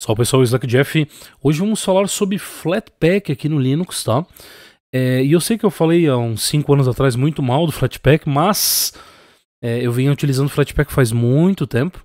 Salve pessoal, Slack Jeff. Hoje vamos falar sobre Flatpak aqui no Linux, tá? É, e eu sei que eu falei há uns 5 anos atrás muito mal do Flatpak, mas é, eu venho utilizando Flatpak faz muito tempo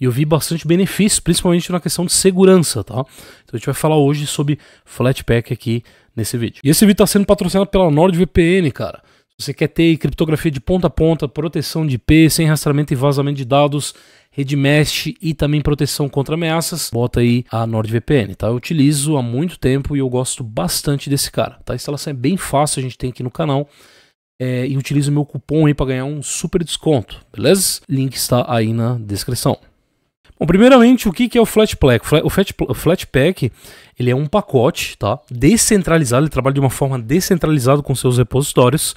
e eu vi bastante benefícios, principalmente na questão de segurança, tá? Então a gente vai falar hoje sobre Flatpak aqui nesse vídeo. E esse vídeo está sendo patrocinado pela NordVPN, cara. Se você quer ter criptografia de ponta a ponta, proteção de IP, sem rastreamento e vazamento de dados, Redmesh e também proteção contra ameaças, bota aí a NordVPN, tá? Eu utilizo há muito tempo e eu gosto bastante desse cara, tá? A instalação é bem fácil, a gente tem aqui no canal. É, e utilizo meu cupom aí para ganhar um super desconto, beleza? Link está aí na descrição. Bom, primeiramente, o que é o Flatpak? O Flatpak ele é um pacote tá? descentralizado, ele trabalha de uma forma descentralizada com seus repositórios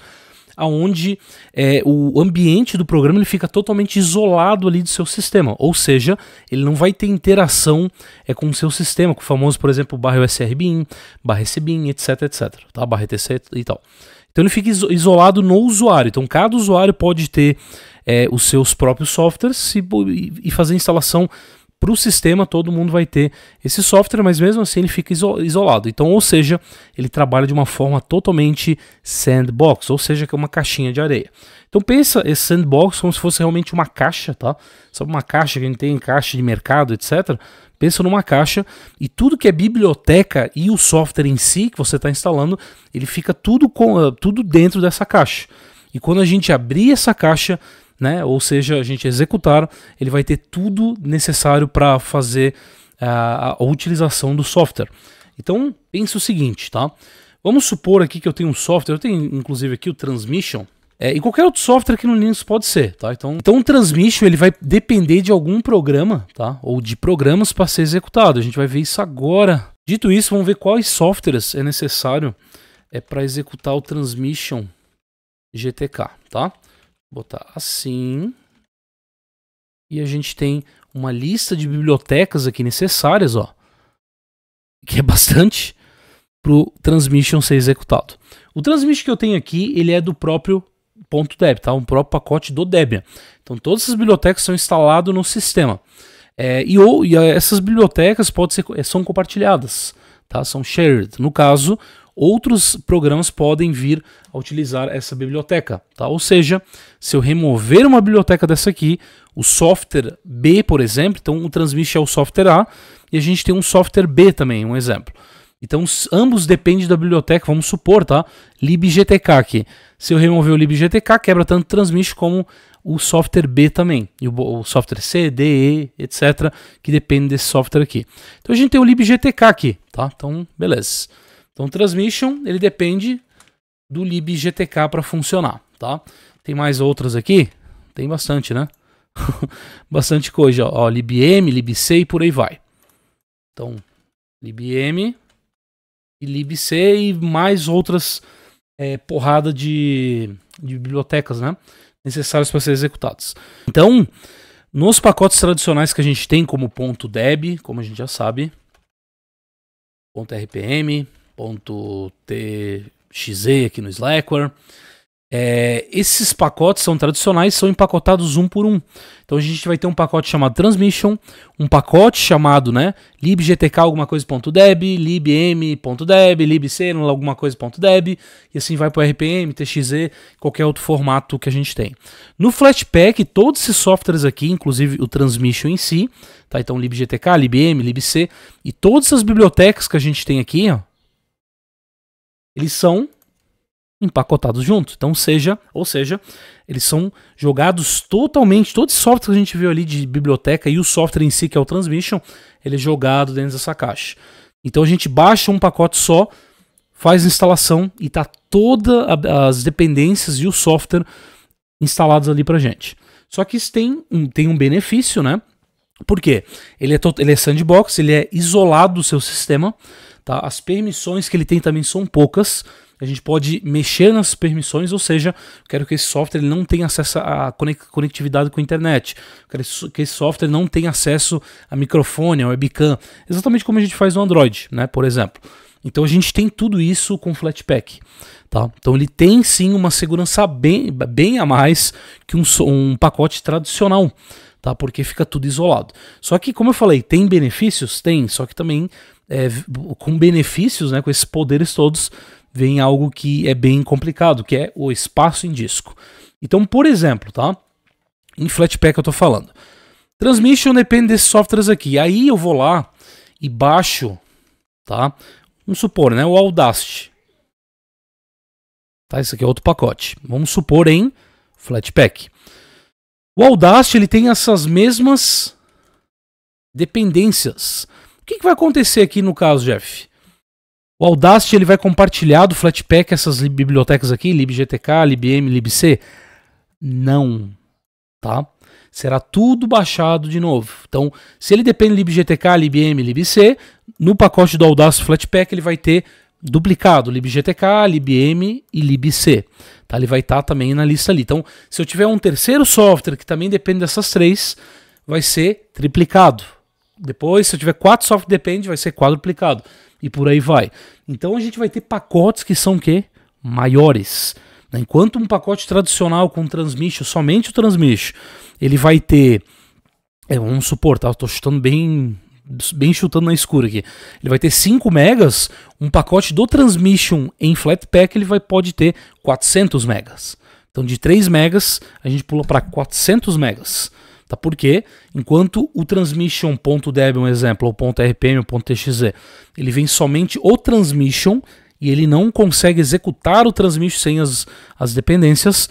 aonde é, o ambiente do programa ele fica totalmente isolado ali do seu sistema, ou seja, ele não vai ter interação é, com o seu sistema, com o famoso, por exemplo, barra USRBIN, barra SBIN, etc, etc, tá? barra ETC e tal. Então ele fica isolado no usuário. Então cada usuário pode ter é, os seus próprios softwares e, e fazer a instalação para o sistema todo mundo vai ter esse software, mas mesmo assim ele fica isolado. Então, ou seja, ele trabalha de uma forma totalmente sandbox, ou seja, que é uma caixinha de areia. Então pensa esse sandbox como se fosse realmente uma caixa, tá? Sabe uma caixa que a gente tem, caixa de mercado, etc. Pensa numa caixa e tudo que é biblioteca e o software em si que você está instalando, ele fica tudo, com, eh, tudo dentro dessa caixa. E quando a gente abrir essa caixa, né? Ou seja, a gente executar, ele vai ter tudo necessário para fazer a, a utilização do software. Então, pense o seguinte, tá? Vamos supor aqui que eu tenho um software, eu tenho inclusive aqui o Transmission, é, e qualquer outro software que no Linux pode ser, tá? Então, então o Transmission ele vai depender de algum programa, tá? Ou de programas para ser executado. A gente vai ver isso agora. Dito isso, vamos ver quais softwares é necessário é para executar o Transmission GTK, tá? botar assim. E a gente tem uma lista de bibliotecas aqui necessárias, ó, que é bastante para o transmission ser executado. O transmission que eu tenho aqui, ele é do próprio ponto .deb, tá? Um próprio pacote do Debian. Então todas essas bibliotecas são instaladas no sistema. É, e, ou, e essas bibliotecas pode ser, são compartilhadas, tá? São shared. No caso, outros programas podem vir a utilizar essa biblioteca. Tá? Ou seja, se eu remover uma biblioteca dessa aqui, o software B, por exemplo, então o Transmist é o software A, e a gente tem um software B também, um exemplo. Então, ambos dependem da biblioteca, vamos supor, tá? libgtk aqui. Se eu remover o libgtk, quebra tanto o transmit como o software B também, e o, software C, D, E, etc, que depende desse software aqui. Então, a gente tem o libgtk aqui, tá? Então, beleza. Então, transmission, ele depende do libgtk para funcionar, tá? Tem mais outras aqui? Tem bastante, né? bastante coisa, ó, ó, libm, libc e por aí vai. Então, libm e libc e mais outras é, porrada de, de bibliotecas, né? Necessárias para serem executadas. Então, nos pacotes tradicionais que a gente tem, como .deb, como a gente já sabe, .rpm, txz aqui no Slackware. É, esses pacotes são tradicionais, são empacotados um por um. Então a gente vai ter um pacote chamado Transmission, um pacote chamado né, libgtk alguma coisa.deb, libm.deb, libc alguma coisa.deb, e assim vai para o RPM, txz, qualquer outro formato que a gente tem. No Flatpak, todos esses softwares aqui, inclusive o Transmission em si, tá? então libgtk, libm, libc, e todas essas bibliotecas que a gente tem aqui, ó, eles são empacotados juntos. Então, seja, ou seja, eles são jogados totalmente, todo esse software que a gente viu ali de biblioteca e o software em si, que é o Transmission, ele é jogado dentro dessa caixa. Então a gente baixa um pacote só, faz a instalação e tá todas as dependências e o software instalados ali pra gente. Só que isso tem um, tem um benefício, né? Porque ele é, ele é sandbox, ele é isolado do seu sistema, Tá? As permissões que ele tem também são poucas. A gente pode mexer nas permissões, ou seja, quero que esse software não tenha acesso à conectividade com a internet. Quero que esse software não tenha acesso a microfone, a webcam. Exatamente como a gente faz no Android, né? por exemplo. Então a gente tem tudo isso com o Flatpak. Tá? Então ele tem sim uma segurança bem, bem a mais que um, um pacote tradicional tá? Porque fica tudo isolado. Só que, como eu falei, tem benefícios? Tem, só que também é, com benefícios, né, com esses poderes todos, vem algo que é bem complicado, que é o espaço em disco. Então, por exemplo, tá? Em Flatpak eu estou falando. Transmission depende desses softwares aqui. Aí eu vou lá e baixo, tá? Vamos supor, né? O Audacity. Tá, isso aqui é outro pacote. Vamos supor em Flatpak. O Audacity ele tem essas mesmas dependências. O que, que vai acontecer aqui no caso, Jeff? O Audacity ele vai compartilhar do Flatpak essas bibliotecas aqui, libgtk, libm, libc? Não, tá? Será tudo baixado de novo. Então, se ele depende de libgtk, libm, libc, no pacote do Audacity Flatpak ele vai ter duplicado, libgtk, libm e libc. Tá? Ele vai estar tá também na lista ali. Então, se eu tiver um terceiro software que também depende dessas três, vai ser triplicado. Depois, se eu tiver quatro software que depende, vai ser quadruplicado. E por aí vai. Então a gente vai ter pacotes que são o quê? Maiores. Né? Enquanto um pacote tradicional com transmission, somente o transmission, ele vai ter é, vamos supor, tá? Eu chutando bem bem chutando na escura aqui. Ele vai ter 5 megas, um pacote do Transmission em Flatpak ele vai, pode ter 400 megas. Então de 3 megas a gente pula para 400 megas. Tá? Por quê? Enquanto o transmission.deb, um exemplo, ou .rpm, ou .txz, ele vem somente o transmission e ele não consegue executar o transmission sem as, as dependências,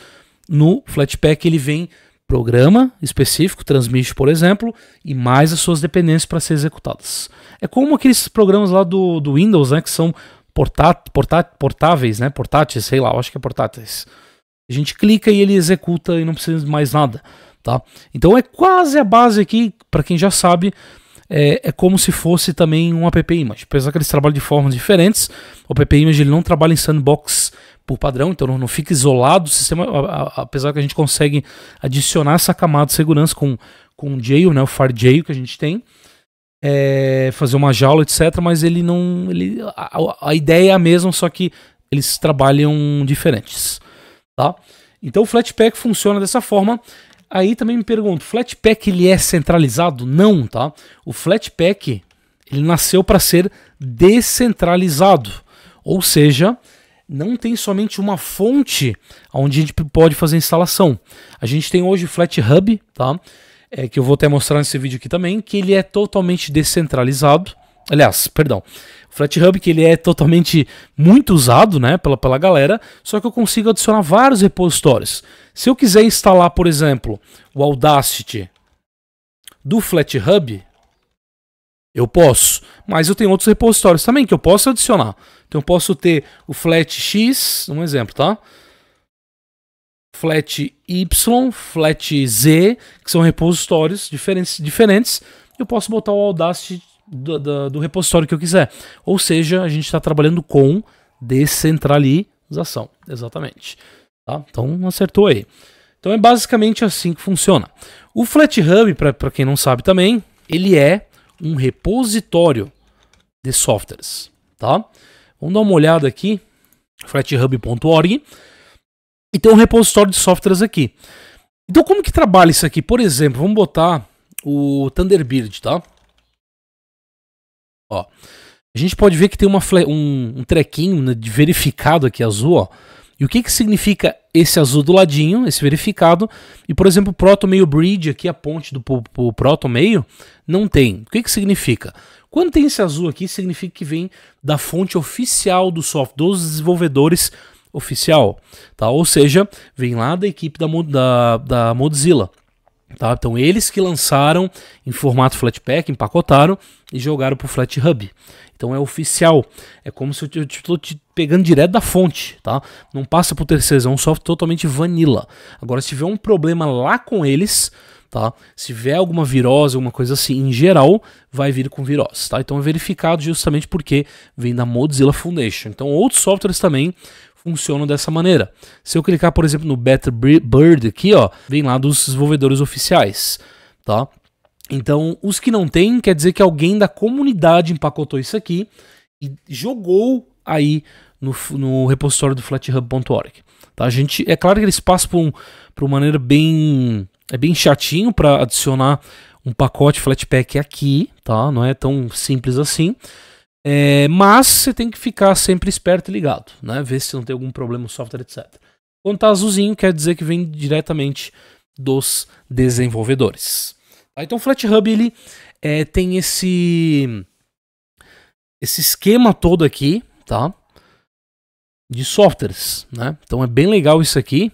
no Flatpak ele vem programa específico, transmite por exemplo, e mais as suas dependências para serem executadas. É como aqueles programas lá do, do Windows, né, que são portáveis, né, portáteis, sei lá, acho que é portáteis. A gente clica e ele executa e não precisa de mais nada, tá? Então é quase a base aqui, para quem já sabe, é, é, como se fosse também um app image. Apesar que eles trabalham de formas diferentes, o app image ele não trabalha em sandbox por padrão, então não fica isolado o sistema, apesar que a gente consegue adicionar essa camada de segurança com, com o jail, né, o far jail que a gente tem, é, fazer uma jaula, etc, mas ele não... Ele, a, a ideia é a mesma, só que eles trabalham diferentes, tá? Então o Flatpak funciona dessa forma. Aí também me pergunto, Flatpak ele é centralizado? Não, tá? O Flatpak ele nasceu para ser descentralizado, ou seja, não tem somente uma fonte onde a gente pode fazer a instalação. A gente tem hoje o FlatHub, tá? É, que eu vou até mostrar nesse vídeo aqui também, que ele é totalmente descentralizado. Aliás, perdão, o FlatHub que ele é totalmente muito usado né, pela, pela galera, só que eu consigo adicionar vários repositórios. Se eu quiser instalar, por exemplo, o Audacity do FlatHub, eu posso, mas eu tenho outros repositórios também que eu posso adicionar. Então eu posso ter o flatx, um exemplo, tá? Flat y, flat z, que são repositórios diferentes, diferentes. Eu posso botar o Audacity do, do, do repositório que eu quiser. Ou seja, a gente está trabalhando com descentralização, exatamente. Tá? Então acertou aí. Então é basicamente assim que funciona. O FlatHub, para quem não sabe também, ele é um repositório de softwares, tá? Vamos dar uma olhada aqui, frethub.org, e tem um repositório de softwares aqui. Então como que trabalha isso aqui? Por exemplo, vamos botar o Thunderbird, tá? Ó, a gente pode ver que tem uma, um, um trequinho né, de verificado aqui azul, ó e o que, que significa esse azul do ladinho, esse verificado, e por exemplo, o proto bridge aqui, a ponte do pro, não tem. O que, que significa? Quando tem esse azul aqui, significa que vem da fonte oficial do software, dos desenvolvedores oficial, tá? Ou seja, vem lá da equipe da, da, da Mozilla. Tá? Então eles que lançaram em formato Flatpak, empacotaram e jogaram para o FlatHub. Então é oficial. É como se eu estou te pegando direto da fonte, tá? Não passa por terceiros, é um software totalmente vanilla. Agora se tiver um problema lá com eles, tá? Se tiver alguma virose, alguma coisa assim, em geral, vai vir com virose, tá? Então é verificado justamente porque vem da Mozilla Foundation. Então outros softwares também funcionam dessa maneira. Se eu clicar, por exemplo, no Better Bird aqui, ó, vem lá dos desenvolvedores oficiais, tá? Então, os que não tem, quer dizer que alguém da comunidade empacotou isso aqui e jogou aí no, no repositório do flathub.org. Tá? A gente, é claro que eles passam por, um, por uma maneira bem, é bem chatinho para adicionar um pacote Flatpak aqui, tá? Não é tão simples assim. É, mas você tem que ficar sempre esperto e ligado, né? Ver se não tem algum problema no software, etc. Quando tá azulzinho, quer dizer que vem diretamente dos desenvolvedores. Tá? Então o FlatHub ele é, tem esse esse esquema todo aqui, tá? De softwares, né? Então é bem legal isso aqui,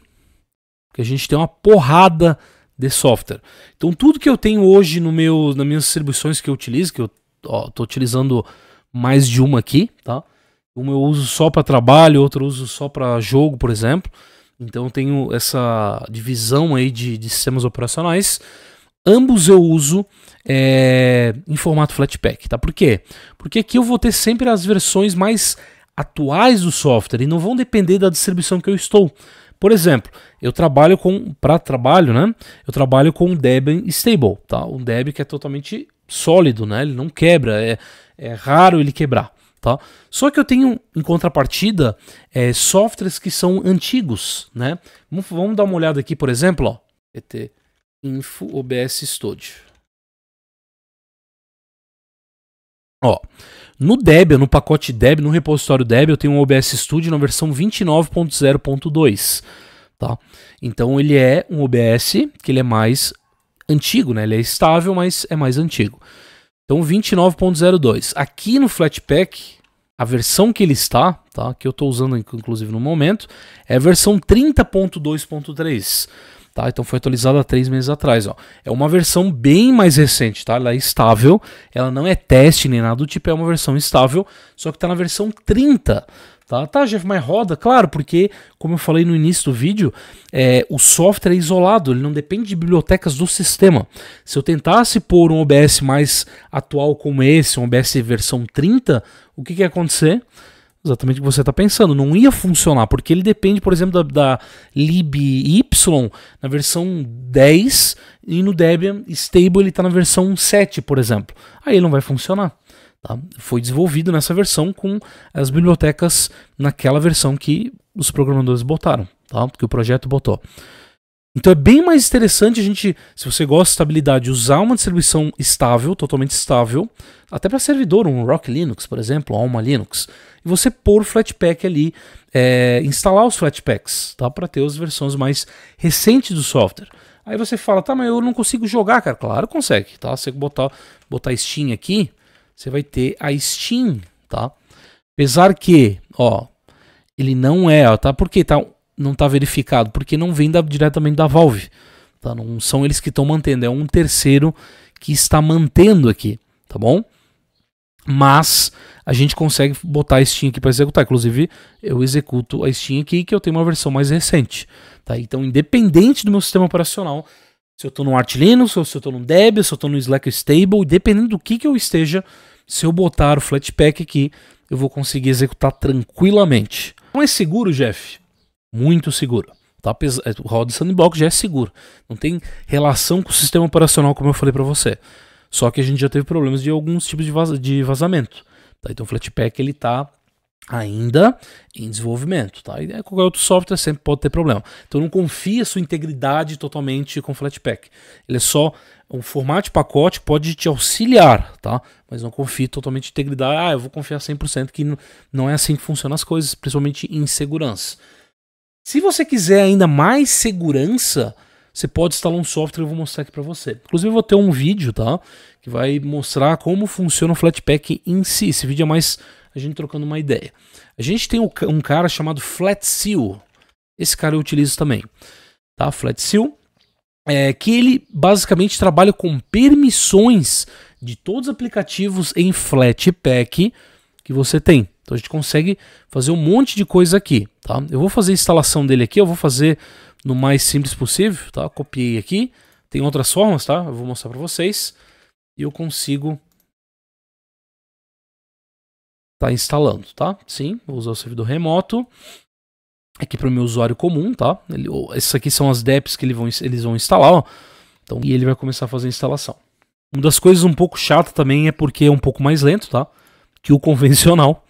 que a gente tem uma porrada de software. Então tudo que eu tenho hoje no meu, nas minhas distribuições que eu utilizo, que eu estou utilizando mais de uma aqui, tá? Uma eu uso só para trabalho, outra eu uso só para jogo, por exemplo. Então eu tenho essa divisão aí de, de sistemas operacionais. Ambos eu uso é, em formato Flatpak, tá? Por quê? Porque aqui eu vou ter sempre as versões mais atuais do software e não vão depender da distribuição que eu estou. Por exemplo, eu trabalho com para trabalho, né? Eu trabalho com um Debian stable, tá? Um Debian que é totalmente sólido, né? Ele não quebra, é, é raro ele quebrar. Tá? Só que eu tenho, em contrapartida, é, softwares que são antigos. Né? Vamos, vamos, dar uma olhada aqui, por exemplo, ó, pt info obs studio. Ó, no Debian, no pacote Debian, no repositório Debian, eu tenho um OBS Studio na versão 29.0.2, tá? Então ele é um OBS que ele é mais antigo, né? Ele é estável, mas é mais antigo. Então 29.02. Aqui no Flatpak, a versão que ele está, tá? que eu estou usando inclusive no momento, é a versão 30.2.3. Tá? Então foi atualizada há três meses atrás. Ó. É uma versão bem mais recente, tá? Ela é estável, ela não é teste nem nada do tipo, é uma versão estável, só que está na versão 30. Tá, tá, Jeff, mas roda, claro, porque, como eu falei no início do vídeo, é, o software é isolado, ele não depende de bibliotecas do sistema. Se eu tentasse pôr um OBS mais atual como esse, um OBS versão 30, o que, que ia acontecer? Exatamente o que você está pensando, não ia funcionar, porque ele depende, por exemplo, da, da libY na versão 10 e no Debian Stable ele está na versão 7, por exemplo. Aí não vai funcionar. Tá? Foi desenvolvido nessa versão com as bibliotecas naquela versão que os programadores botaram, tá? que o projeto botou. Então é bem mais interessante a gente, se você gosta de estabilidade, usar uma distribuição estável, totalmente estável, até para servidor, um Rock Linux, por exemplo, ou uma Linux, e você pôr o Flatpak ali, é, instalar os Flatpaks, tá? Para ter as versões mais recentes do software. Aí você fala, tá, mas eu não consigo jogar, cara. Claro, consegue, tá? Você botar, botar Steam aqui, você vai ter a Steam, tá? Apesar que, ó, ele não é, ó, tá? Porque tá, não tá verificado, porque não vem da, diretamente da Valve, tá? Não são eles que estão mantendo, é um terceiro que está mantendo aqui, tá bom? Mas a gente consegue botar a Steam aqui para executar. Inclusive, eu executo a Steam aqui que eu tenho uma versão mais recente. Tá? Então, independente do meu sistema operacional, se eu estou no Arch Linux, se eu estou no Debian, se eu estou no Slack Stable, dependendo do que, que eu esteja, se eu botar o Flatpak aqui, eu vou conseguir executar tranquilamente. Não é seguro, Jeff? Muito seguro. Tá pes... É, o roda sandbox já é seguro. Não tem relação com o sistema operacional, como eu falei para você. Só que a gente já teve problemas de alguns tipos de, vaz... de vazamento. Tá? Então o Flatpak ele tá ainda em desenvolvimento, tá? E é, qualquer outro software sempre pode ter problema. Então não confia sua integridade totalmente com o Flatpak. Ele é só um formato de pacote pode te auxiliar, tá? Mas não confie totalmente em integridade. Ah, eu vou confiar 100% que não é assim que funcionam as coisas, principalmente em segurança. Se você quiser ainda mais segurança, você pode instalar um software que eu vou mostrar aqui para você. Inclusive, eu vou ter um vídeo, tá? Que vai mostrar como funciona o Flatpak em si. Esse vídeo é mais a gente trocando uma ideia. A gente tem um cara chamado Flat Seal. Esse cara eu utilizo também, tá? Flat Seal. É, que ele basicamente trabalha com permissões de todos os aplicativos em Flatpak que você tem. Então a gente consegue fazer um monte de coisa aqui, tá? Eu vou fazer a instalação dele aqui, eu vou fazer no mais simples possível, tá? Copiei aqui. Tem outras formas, tá? Eu vou mostrar para vocês. E eu consigo tá instalando, tá? Sim, vou usar o servidor remoto. Aqui para o meu usuário comum, tá? Ele, essas aqui são as DEPs que ele vão, eles vão instalar, ó. Então, e ele vai começar a fazer a instalação. Uma das coisas um pouco chata também é porque é um pouco mais lento, tá? Que o convencional.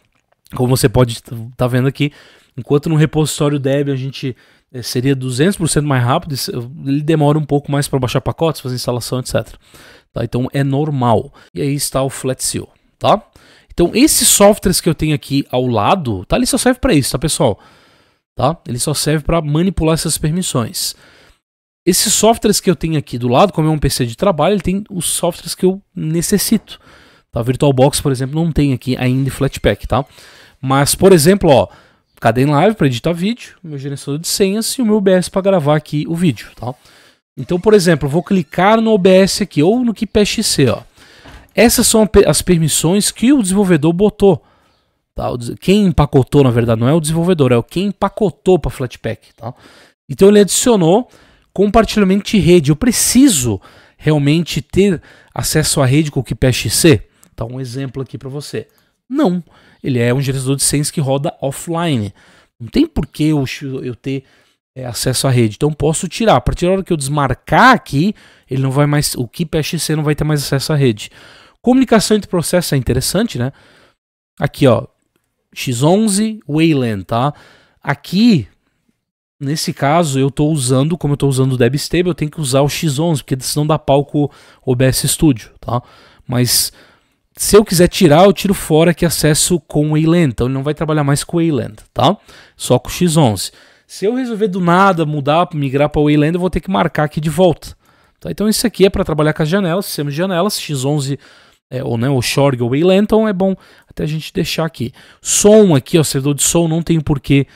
Como você pode tá vendo aqui, enquanto no repositório Debian a gente é, seria 200% mais rápido, ele demora um pouco mais para baixar pacotes, fazer instalação, etc. Tá? Então é normal. E aí está o FlatSeal, tá? Então, esses softwares que eu tenho aqui ao lado, tá? Ele só serve para isso, tá, pessoal? Tá? Ele só serve para manipular essas permissões. Esses softwares que eu tenho aqui do lado, como é um PC de trabalho, ele tem os softwares que eu necessito. Tá? VirtualBox, por exemplo, não tem aqui ainda Flatpak, tá? Mas, por exemplo, ó, Caden Live para editar vídeo, meu gerenciador de senhas e o meu OBS para gravar aqui o vídeo, tá? Então, por exemplo, eu vou clicar no OBS aqui ou no KeePSC, ó. Essas são as permissões que o desenvolvedor botou. Tá? Quem empacotou, na verdade, não é o desenvolvedor, é o quem empacotou para Flatpak. Tá? Então ele adicionou compartilhamento de rede. Eu preciso realmente ter acesso à rede com o XC? Tá um exemplo aqui para você. Não, ele é um gerenciador de senhas que roda offline. Não tem por que eu, eu ter é, acesso à rede. Então posso tirar. A partir da hora que eu desmarcar aqui, ele não vai mais, o KeepSC não vai ter mais acesso à rede. Comunicação entre processos é interessante, né? Aqui, ó, X11 Wayland, tá? Aqui, nesse caso, eu estou usando, como eu estou usando o DebStable, eu tenho que usar o X11, porque senão dá palco OBS Studio, tá? Mas se eu quiser tirar, eu tiro fora que acesso com Wayland, então ele não vai trabalhar mais com Wayland, tá? Só com o X11. Se eu resolver do nada mudar, migrar para Wayland, eu vou ter que marcar aqui de volta. Tá? Então isso aqui é para trabalhar com as janelas, sistema de janelas, X11 é, ou né, o Shorg ou Waylenton, é bom até a gente deixar aqui. Som aqui, ó, servidor de som, não tem porquê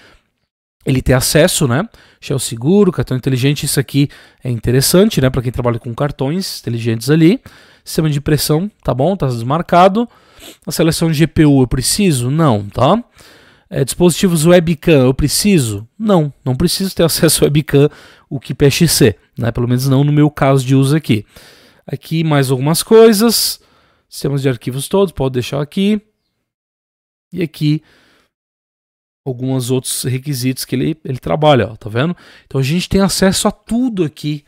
ele ter acesso, né? Shell seguro, cartão inteligente, isso aqui é interessante, né? Para quem trabalha com cartões inteligentes ali. Sistema de impressão, tá bom, tá desmarcado. A seleção de GPU eu preciso? Não, tá? É, dispositivos webcam eu preciso? Não, não preciso ter acesso ao webcam, o que PXC, né? Pelo menos não no meu caso de uso aqui. Aqui mais algumas coisas sistemas de arquivos todos, pode deixar aqui. E aqui alguns outros requisitos que ele, ele trabalha, ó, tá vendo? Então a gente tem acesso a tudo aqui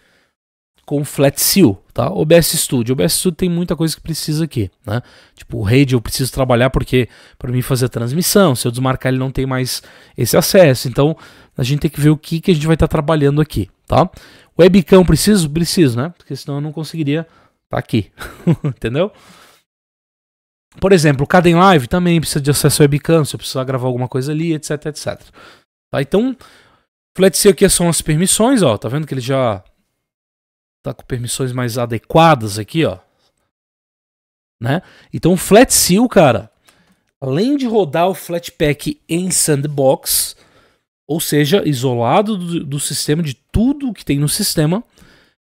com FlatSeal, tá? OBS Studio. OBS Studio tem muita coisa que precisa aqui, né? Tipo, o RAID eu preciso trabalhar porque para mim fazer a transmissão, se eu desmarcar ele não tem mais esse acesso. Então, a gente tem que ver o que, que a gente vai estar tá trabalhando aqui, tá? Webcam preciso? Preciso, né? Porque senão eu não conseguiria estar tá aqui, entendeu? Por exemplo, o Caden Live também precisa de acesso a webcam, se eu precisar gravar alguma coisa ali, etc, etc. Tá? Então, FlatC aqui são as permissões, ó. Tá vendo que ele já tá com permissões mais adequadas aqui, ó. Né? Então, o FlatSeal, cara, além de rodar o Flatpak em sandbox, ou seja, isolado do, do sistema, de tudo que tem no sistema,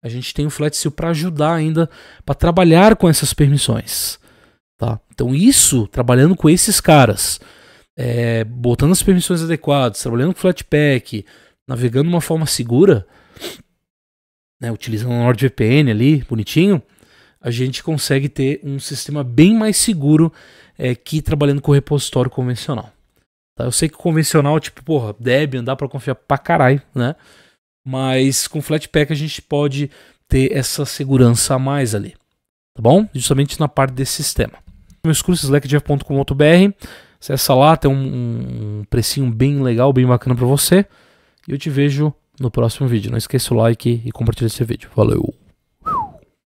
a gente tem o FlatSeal para ajudar ainda, para trabalhar com essas permissões. Tá? Então, isso, trabalhando com esses caras, é, botando as permissões adequadas, trabalhando com Flatpak, navegando de uma forma segura, né, utilizando o NordVPN ali, bonitinho, a gente consegue ter um sistema bem mais seguro é, que trabalhando com repositório convencional. Tá? Eu sei que convencional, tipo, porra, Debian dá para confiar pra caralho, né? Mas com Flatpak a gente pode ter essa segurança a mais ali, tá bom? Justamente na parte desse sistema meus cursos, slackjeff.com.br. Acessa lá, tem um, um precinho bem legal, bem bacana para você. E eu te vejo no próximo vídeo. Não esqueça o like e compartilha esse vídeo. Valeu!